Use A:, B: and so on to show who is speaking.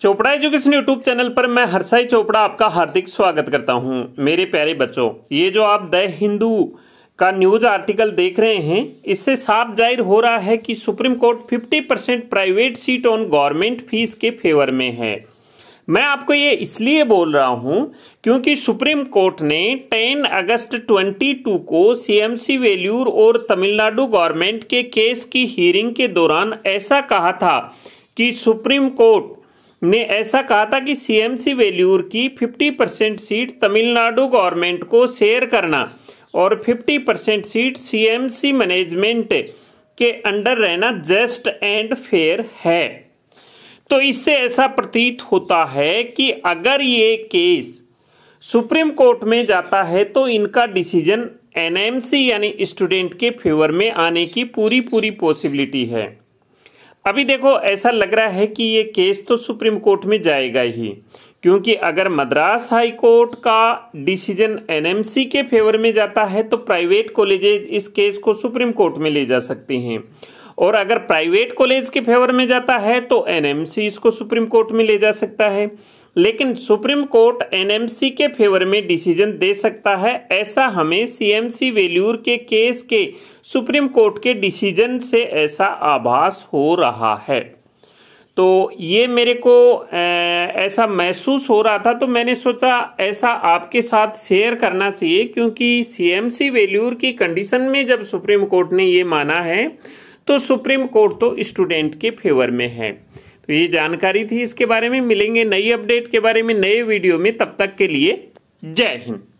A: Chopra education YouTube channel पर मैं हर्षाई चोपड़ा आपका हार्दिक स्वागत करता हूं मेरे प्यारे बच्चों ये जो आप द हिंदू का न्यूज आर्टिकल देख रहे हैं इससे साफ जाहिर हो रहा है कि Supreme Court 50 percent private seat on government fees के फेवर में है मैं आपको ये इसलिए बोल रहा हूं क्योंकि सुप्रीम कोर्ट ने 10 अगस्त 22 को सीएमसी वेल्यूर और तमिलनाडु गवर्नमेंट के केस की हियरिंग के दौरान ऐसा कहा था कि सुप्रीम कोर्ट ने ऐसा कहा था कि सीएमसी वेल्यूर की 50 परसेंट सीट तमिलनाडु गवर्नमेंट को शेयर करना और 50 परसेंट सीट सीएमसी मैनेजमेंट के अंडर रहना जस्ट एंड फेयर है तो इससे ऐसा प्रतीत होता है कि अगर ये केस सुप्रीम कोर्ट में जाता है तो इनका डिसीजन एनएमसी यानी स्टूडेंट के फेवर में आने की पूरी पूरी पॉसिबिलिटी है अभी देखो ऐसा लग रहा है कि ये केस तो सुप्रीम कोर्ट में जाएगा ही क्योंकि अगर मद्रास हाई कोर्ट का डिसीजन एनएमसी के फेवर में जाता है तो प्राइवेट कॉलेजेज इस केस को सुप्रीम कोर्ट में ले जा सकती हैं और अगर प्राइवेट कॉलेज के फेवर में जाता है तो एनएमसी इसको सुप्रीम कोर्ट में ले जा सकता है लेकिन सुप्रीम कोर्ट एनएमसी के फेवर में डिसीजन दे सकता है ऐसा हमें सीएमसी वेल्यूर के केस के सुप्रीम कोर्ट के डिसीजन से ऐसा आभास हो रहा है तो ये मेरे को ऐसा महसूस हो रहा था तो मैंने सोचा ऐसा आपके साथ शेयर करना चाहिए क्योंकि सीएमसी वेल्यूर की कंडीशन में जब सुप्रीम कोर्ट ने ये माना है तो सुप्रीम कोर्ट तो स्टूडेंट के फेवर में है तो ये जानकारी थी इसके बारे में मिलेंगे नई अपडेट के बारे में नए वीडियो में तब तक के लिए जय हिंद